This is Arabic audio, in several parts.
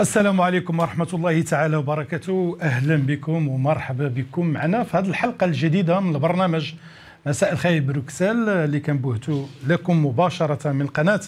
السلام عليكم ورحمة الله تعالى وبركاته أهلا بكم ومرحبا بكم معنا في هذه الحلقة الجديدة من البرنامج مساء الخير بروكسل اللي كنبوهتو لكم مباشرة من قناة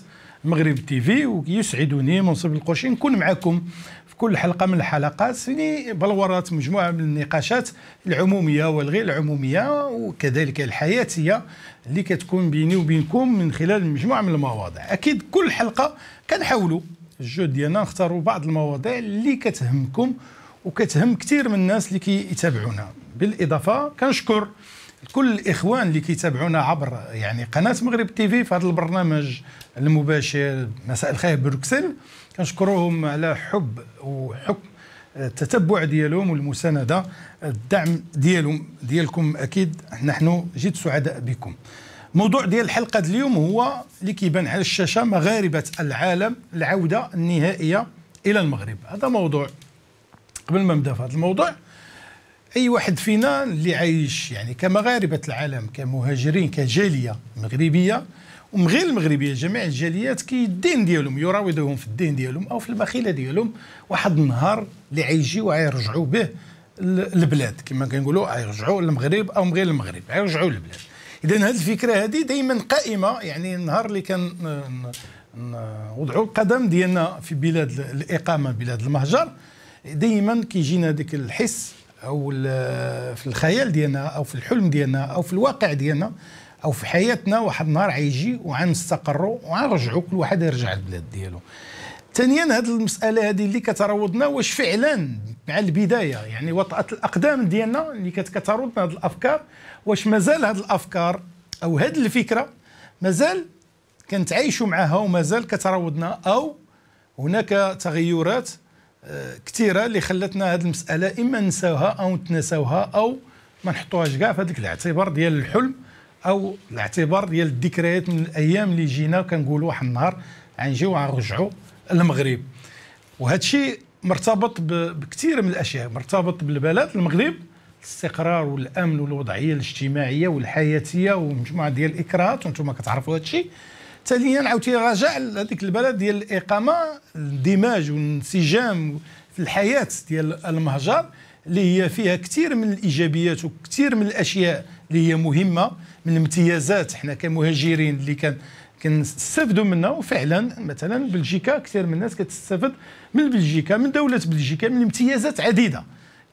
مغرب تي في ويسعدني منصب القوشي نكون معكم في كل حلقة من الحلقات يعني بلورات مجموعة من النقاشات العمومية والغير العمومية وكذلك الحياتية اللي كتكون بيني وبينكم من خلال مجموعة من المواضيع أكيد كل حلقة كنحاولوا الجو ديالنا نختاروا بعض المواضيع اللي كتهمكم وكتهم كثير من الناس اللي كيتابعونا بالاضافه كنشكر كل الاخوان اللي كيتابعونا عبر يعني قناه مغرب تي في في هذا البرنامج المباشر مساء الخير بروكسل كنشكرهم على حب وحب التتبع ديالهم والمسانده الدعم ديالهم ديالكم اكيد نحن جد سعداء بكم موضوع ديال الحلقه دي اليوم هو اللي كيبان على الشاشه مغاربه العالم العوده النهائيه الى المغرب هذا موضوع قبل ما نبدا في هذا الموضوع اي واحد فينا اللي عايش يعني كمغاربه العالم كمهاجرين كجاليه مغربيه ومن غير المغربيه جميع الجاليات كيدين ديالهم يراودهم في الدين ديالهم او في المخيله ديالهم واحد النهار اللي عيجيو عيرجعوا به البلاد كما كنقولوا عايرجعوا للمغرب او من غير المغرب عايرجعوا للبلاد اذا هذه الفكره هذه دائما قائمه يعني النهار اللي كان وضعوا القدم ديالنا في بلاد الاقامه بلاد المهجر دائما كيجينا ذاك الحس او في الخيال ديالنا او في الحلم ديالنا او في الواقع ديالنا او في حياتنا واحد النهار عيجي وعنستقروا وعنرجعوا كل واحد يرجع للبلاد ديالو ثانيا هذه المساله هذه اللي كتراودنا واش فعلا مع البدايه يعني وطأت الاقدام ديالنا اللي كانت كتردنا هذه الافكار واش مازال هذه الافكار او هذه الفكره مازال كنتعايشوا معها ومازال كتراودنا او هناك تغيرات آه، كثيره اللي خلتنا هذه المساله اما نساوها او نتناساوها او ما نحطوهاش كاع في هذاك الاعتبار ديال الحلم او الاعتبار ديال الذكريات من الايام اللي جينا كنقولوا واحد النهار غنجيو غنرجعوا المغرب وهذا الشيء مرتبط بكثير من الاشياء مرتبط بالبلد المغرب الاستقرار والامن والوضعيه الاجتماعيه والحياتيه ومجموعه ديال الاكراهات وانتم كتعرفوا هذا الشيء ثانيا عاوتاني رجع لهذيك البلد ديال الاقامه الاندماج والانسجام في الحياه ديال المهجر اللي هي فيها كثير من الايجابيات وكثير من الاشياء اللي هي مهمه من الامتيازات حنا كمهاجرين اللي كان كنستافدوا منها وفعلا مثلا بلجيكا كثير من الناس كتستافد من بلجيكا من دوله بلجيكا من امتيازات عديده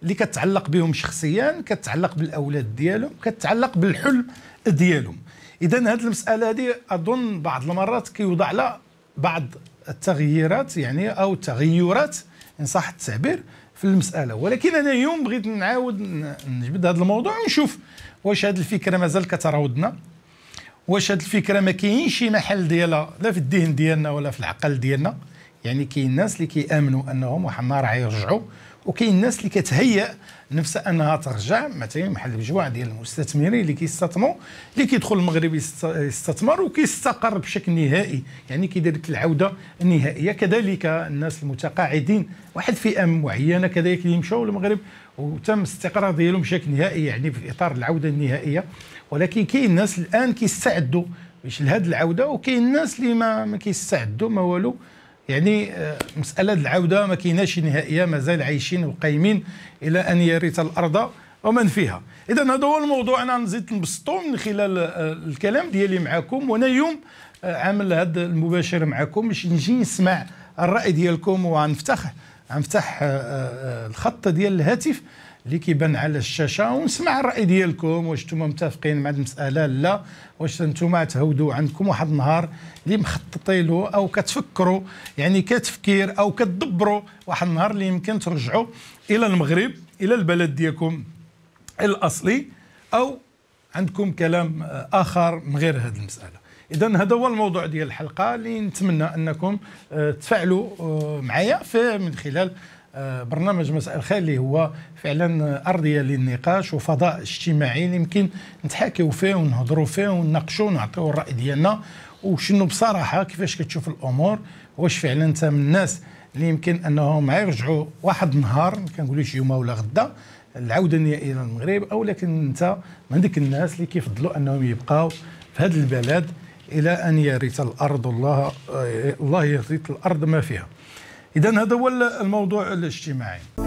اللي كتعلق بهم شخصيا كتعلق بالاولاد ديالهم كتعلق بالحلم ديالهم اذا هذه المساله هذه اظن بعض المرات كيوضع لها بعض التغييرات يعني او تغيرات ان صح التعبير في المساله ولكن انا اليوم بغيت نعاود نجبد هذا الموضوع ونشوف واش هذه الفكره مازال كتراودنا واش هاد الفكره ما كاينش محل ديالها لا في الذهن ديالنا ولا في العقل ديالنا يعني كاين ناس اللي كيامنوا انهم واحد النهار غيرجعوا وكاين الناس اللي كتهيئ نفسها انها ترجع مثلا محل مجموعه ديال المستثمرين اللي كيستثمروا اللي كيدخل المغرب يستثمر وكيستقر بشكل نهائي يعني كيدير العوده النهائيه كذلك الناس المتقاعدين واحد فئه معينه كذلك اللي مشاو للمغرب وتم الاستقرار ديالهم بشكل نهائي يعني في اطار العوده النهائيه ولكن كاين الناس الان كيستعدوا باش لهاد العوده وكاين الناس اللي ما كيستعدوا ما والو يعني آه، مسألة العودة ما كايناش نهائية مازال عايشين وقايمين إلى أن يرث الأرض ومن فيها إذا هذا هو الموضوع أنا نزيد نبسطو من خلال آه، الكلام ديالي معكم وأنا يوم آه، عامل هذا المباشر معكم باش نجي نسمع الرأي ديالكم وغنفتح غنفتح الخط ديال الهاتف اللي كيبان على الشاشه ونسمع الراي ديالكم واش نتوما متفقين مع المساله لا واش نتوما تهودوا عندكم واحد النهار اللي مخططين له او كتفكروا يعني كتفكير او كتدبروا واحد النهار اللي يمكن ترجعوا الى المغرب الى البلد ديالكم الاصلي او عندكم كلام اخر من غير هذه المساله اذا هذا هو الموضوع ديال الحلقه اللي نتمنى انكم آه، تفعلوا آه، معايا في من خلال آه، برنامج مساء الخير اللي هو فعلا ارضيه للنقاش وفضاء اجتماعي اللي يمكن نتحاكيو فيه ونهضروا فيه ونناقشوا ونعطيو الراي ديالنا وشنو بصراحه كيفاش كتشوف الامور واش فعلا انت من الناس اللي يمكن انهم يرجعوا واحد النهار ما كنقولوش يوم ولا غدا العوده الى المغرب او لكن انت من ديك الناس اللي كيفضلوا انهم يبقاو في هذا البلد الى ان يرث الارض الله آه، الله يرث الارض ما فيها اذا هذا هو الموضوع الاجتماعي